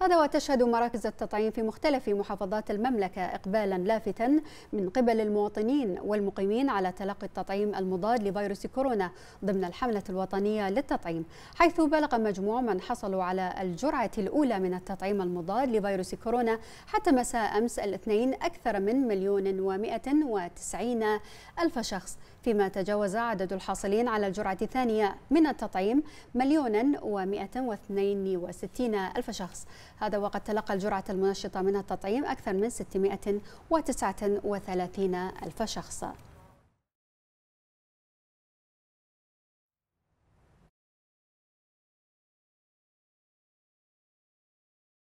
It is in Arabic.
هذا وتشهد مراكز التطعيم في مختلف محافظات المملكة إقبالا لافتا من قبل المواطنين والمقيمين على تلقي التطعيم المضاد لفيروس كورونا ضمن الحملة الوطنية للتطعيم حيث بلغ مجموع من حصلوا على الجرعة الأولى من التطعيم المضاد لفيروس كورونا حتى مساء أمس الاثنين أكثر من مليون ومائة وتسعين ألف شخص فيما تجاوز عدد الحاصلين على الجرعة الثانية من التطعيم مليونا ومائة واثنين وستين ألف شخص هذا وقد تلقى الجرعة المنشطة من التطعيم أكثر من 639 ألف شخص